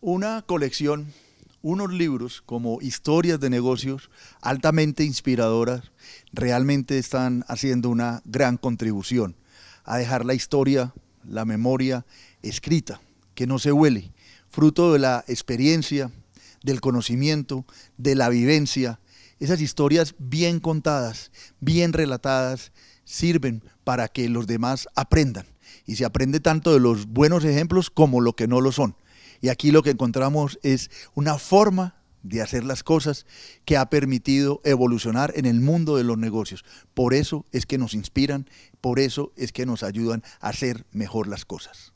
Una colección, unos libros como historias de negocios altamente inspiradoras, realmente están haciendo una gran contribución a dejar la historia, la memoria escrita, que no se huele, fruto de la experiencia, del conocimiento, de la vivencia. Esas historias bien contadas, bien relatadas, sirven para que los demás aprendan. Y se aprende tanto de los buenos ejemplos como lo que no lo son. Y aquí lo que encontramos es una forma de hacer las cosas que ha permitido evolucionar en el mundo de los negocios. Por eso es que nos inspiran, por eso es que nos ayudan a hacer mejor las cosas.